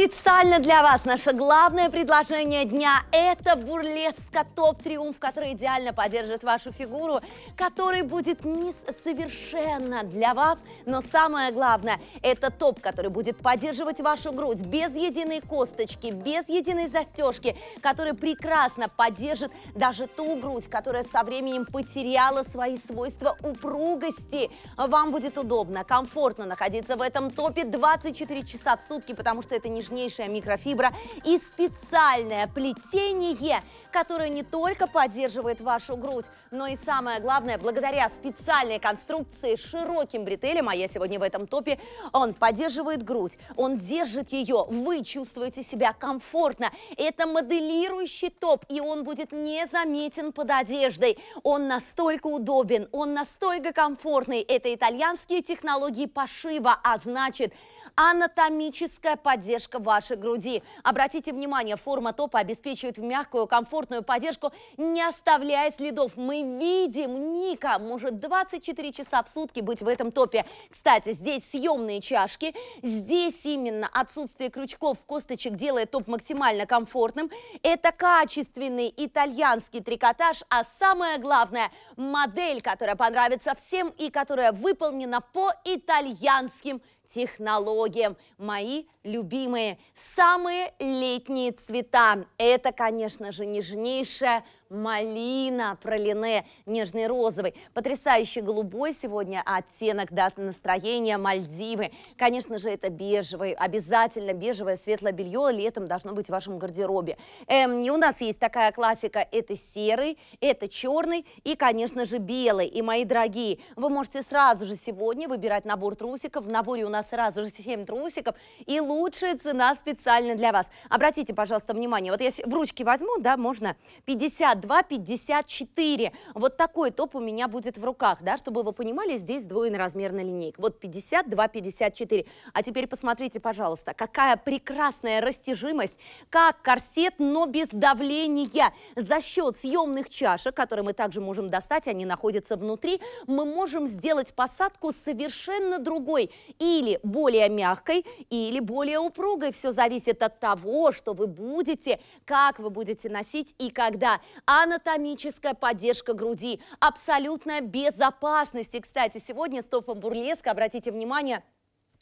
Специально для вас наше главное предложение дня – это бурлеска топ-триумф, который идеально поддержит вашу фигуру, который будет не совершенно для вас, но самое главное – это топ, который будет поддерживать вашу грудь без единой косточки, без единой застежки, который прекрасно поддержит даже ту грудь, которая со временем потеряла свои свойства упругости. Вам будет удобно, комфортно находиться в этом топе 24 часа в сутки, потому что это не нежнейшая микрофибра и специальное плетение, которое не только поддерживает вашу грудь, но и самое главное, благодаря специальной конструкции широким бретелем, а я сегодня в этом топе, он поддерживает грудь, он держит ее, вы чувствуете себя комфортно. Это моделирующий топ, и он будет незаметен под одеждой. Он настолько удобен, он настолько комфортный. Это итальянские технологии пошива, а значит, анатомическая поддержка вашей груди. Обратите внимание, форма топа обеспечивает мягкую, комфортную поддержку, не оставляя следов. Мы видим Ника, может 24 часа в сутки быть в этом топе. Кстати, здесь съемные чашки, здесь именно отсутствие крючков, косточек делает топ максимально комфортным. Это качественный итальянский трикотаж, а самое главное, модель, которая понравится всем и которая выполнена по итальянским технологиям. Мои любимые, самые летние цвета. Это, конечно же, нежнейшая малина пролине, нежный розовый, потрясающий голубой сегодня оттенок, да, настроения Мальдивы. Конечно же, это бежевый, обязательно бежевое светлое белье летом должно быть в вашем гардеробе. Эм, и у нас есть такая классика, это серый, это черный и, конечно же, белый. И, мои дорогие, вы можете сразу же сегодня выбирать набор трусиков. В наборе у нас цена сразу же 7 трусиков и лучшая цена специально для вас. Обратите, пожалуйста, внимание, вот я в ручки возьму, да, можно 52, 54, вот такой топ у меня будет в руках, да, чтобы вы понимали, здесь двойноразмерная линейка, вот 52, 54. А теперь посмотрите, пожалуйста, какая прекрасная растяжимость, как корсет, но без давления. За счет съемных чашек, которые мы также можем достать, они находятся внутри, мы можем сделать посадку совершенно другой или или более мягкой, или более упругой. Все зависит от того, что вы будете, как вы будете носить и когда. Анатомическая поддержка груди, абсолютная безопасность. И, кстати, сегодня с бурлеска, обратите внимание,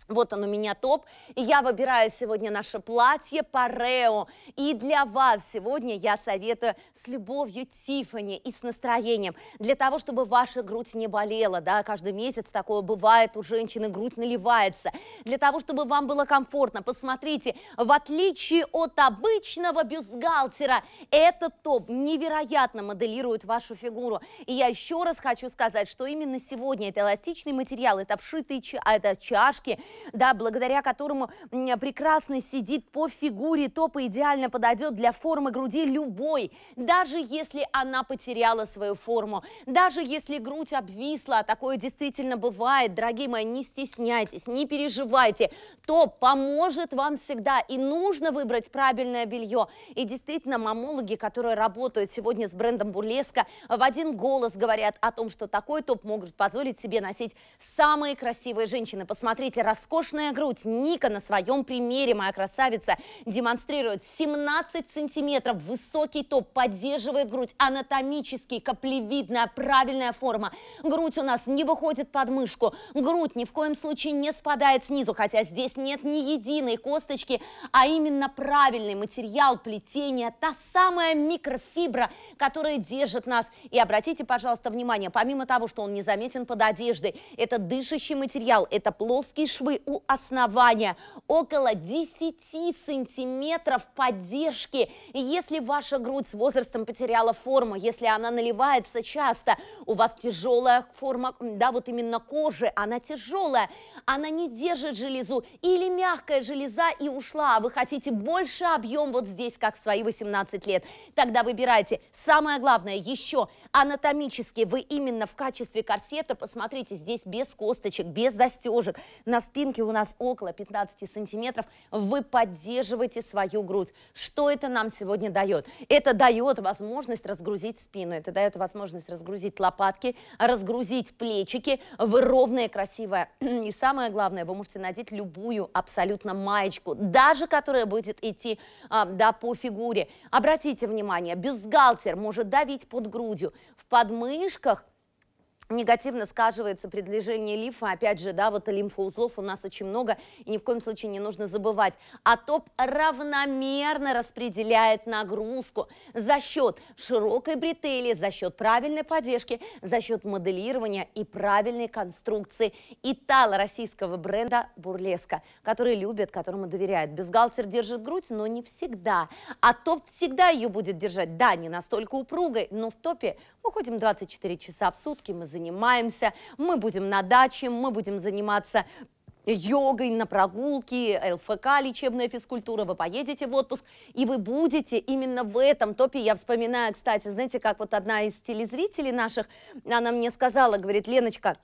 вот он у меня топ. И я выбираю сегодня наше платье Парео. И для вас сегодня я советую с любовью Тифани и с настроением. Для того, чтобы ваша грудь не болела. Да? Каждый месяц такое бывает, у женщины грудь наливается. Для того, чтобы вам было комфортно. Посмотрите, в отличие от обычного бюстгальтера, этот топ невероятно моделирует вашу фигуру. И я еще раз хочу сказать, что именно сегодня это эластичный материал, это вшитые ча а это чашки, да, благодаря которому прекрасно сидит по фигуре, топа идеально подойдет для формы груди любой, даже если она потеряла свою форму, даже если грудь обвисла, а такое действительно бывает, дорогие мои, не стесняйтесь, не переживайте, топ поможет вам всегда, и нужно выбрать правильное белье. И действительно, мамологи, которые работают сегодня с брендом Бурлеска, в один голос говорят о том, что такой топ могут позволить себе носить самые красивые женщины. Посмотрите, раз Роскошная грудь Ника на своем примере, моя красавица, демонстрирует 17 сантиметров, высокий топ, поддерживает грудь, анатомический, каплевидная, правильная форма. Грудь у нас не выходит под мышку, грудь ни в коем случае не спадает снизу, хотя здесь нет ни единой косточки, а именно правильный материал плетения, та самая микрофибра, которая держит нас. И обратите, пожалуйста, внимание, помимо того, что он не заметен под одеждой, это дышащий материал, это плоский швы, слабый у основания, около 10 сантиметров поддержки. И если ваша грудь с возрастом потеряла форму, если она наливается часто, у вас тяжелая форма, да, вот именно кожи, она тяжелая, она не держит железу или мягкая железа и ушла, а вы хотите больше объем вот здесь, как в свои 18 лет, тогда выбирайте. Самое главное еще анатомически вы именно в качестве корсета, посмотрите, здесь без косточек, без застежек, на спинке у нас около 15 сантиметров, вы поддерживаете свою грудь. Что это нам сегодня дает? Это дает возможность разгрузить спину, это дает возможность разгрузить лопатки, разгрузить плечики, вы ровная красивая И самое самое главное, вы можете надеть любую абсолютно маечку, даже которая будет идти а, да, по фигуре. Обратите внимание, бюстгальтер может давить под грудью, в подмышках – негативно сказывается при движении лимфа. Опять же, да, вот лимфоузлов у нас очень много, и ни в коем случае не нужно забывать. А топ равномерно распределяет нагрузку за счет широкой бретели, за счет правильной поддержки, за счет моделирования и правильной конструкции итало-российского бренда «Бурлеска», который любят, которому доверяют. Безгалтер держит грудь, но не всегда. А топ всегда ее будет держать, да, не настолько упругой, но в топе мы ходим 24 часа в сутки, мы за занимаемся. Мы будем на даче, мы будем заниматься йогой, на прогулке, ЛФК, лечебная физкультура, вы поедете в отпуск, и вы будете именно в этом топе. Я вспоминаю, кстати, знаете, как вот одна из телезрителей наших, она мне сказала, говорит, Леночка,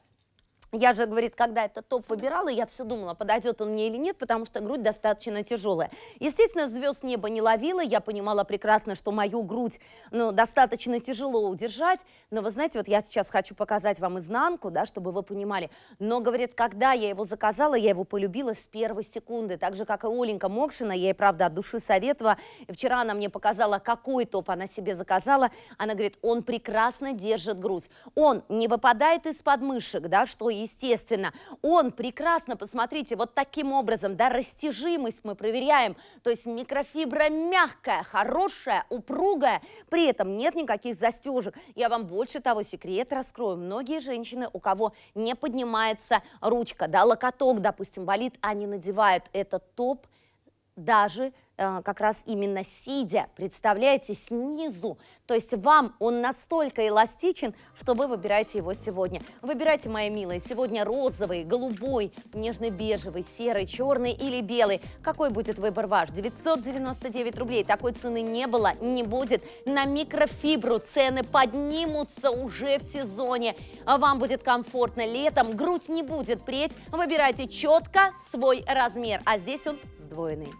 я же, говорит, когда этот топ выбирала, я все думала, подойдет он мне или нет, потому что грудь достаточно тяжелая. Естественно, звезд неба не ловила, я понимала прекрасно, что мою грудь ну, достаточно тяжело удержать. Но вы знаете, вот я сейчас хочу показать вам изнанку, да, чтобы вы понимали. Но, говорит, когда я его заказала, я его полюбила с первой секунды. Так же, как и Оленька Мокшина, я ей, правда, от души советовала. И вчера она мне показала, какой топ она себе заказала. Она говорит, он прекрасно держит грудь. Он не выпадает из подмышек, да, что и естественно. Он прекрасно, посмотрите, вот таким образом, да, растяжимость мы проверяем. То есть микрофибра мягкая, хорошая, упругая, при этом нет никаких застежек. Я вам больше того секрет раскрою. Многие женщины, у кого не поднимается ручка, да, локоток, допустим, болит, они надевают этот топ, даже Э, как раз именно сидя, представляете, снизу. То есть вам он настолько эластичен, что вы выбираете его сегодня. Выбирайте, мои милые, сегодня розовый, голубой, нежно-бежевый, серый, черный или белый. Какой будет выбор ваш? 999 рублей. Такой цены не было, не будет. На микрофибру цены поднимутся уже в сезоне. Вам будет комфортно летом, грудь не будет преть. Выбирайте четко свой размер, а здесь он сдвоенный.